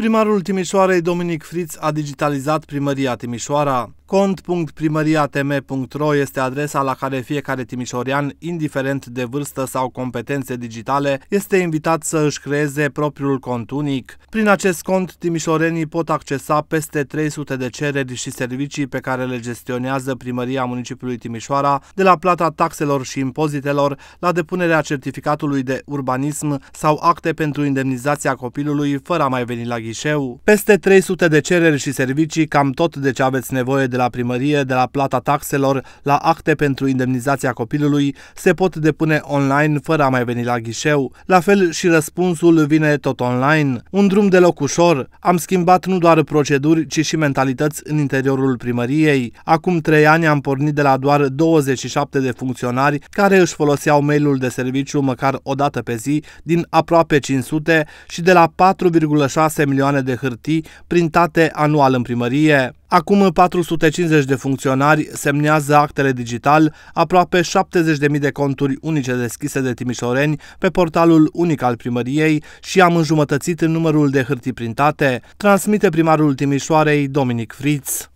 Primarul Timișoarei, Dominic Friț, a digitalizat primăria Timișoara cont.primariatm.ro este adresa la care fiecare timișorian, indiferent de vârstă sau competențe digitale, este invitat să își creeze propriul cont unic. Prin acest cont, timișorenii pot accesa peste 300 de cereri și servicii pe care le gestionează Primăria Municipiului Timișoara, de la plata taxelor și impozitelor, la depunerea certificatului de urbanism sau acte pentru indemnizația copilului fără a mai veni la ghișeu. Peste 300 de cereri și servicii, cam tot de ce aveți nevoie de la primărie, de la plata taxelor, la acte pentru indemnizația copilului, se pot depune online fără a mai veni la ghișeu. La fel și răspunsul vine tot online. Un drum deloc ușor. Am schimbat nu doar proceduri, ci și mentalități în interiorul primăriei. Acum trei ani am pornit de la doar 27 de funcționari care își foloseau mailul de serviciu măcar o dată pe zi din aproape 500 și de la 4,6 milioane de hârtii printate anual în primărie. Acum 450 de funcționari semnează actele digital, aproape 70.000 de conturi unice deschise de timișoreni pe portalul unic al primăriei și am înjumătățit numărul de hârtii printate, transmite primarul Timișoarei Dominic Fritz.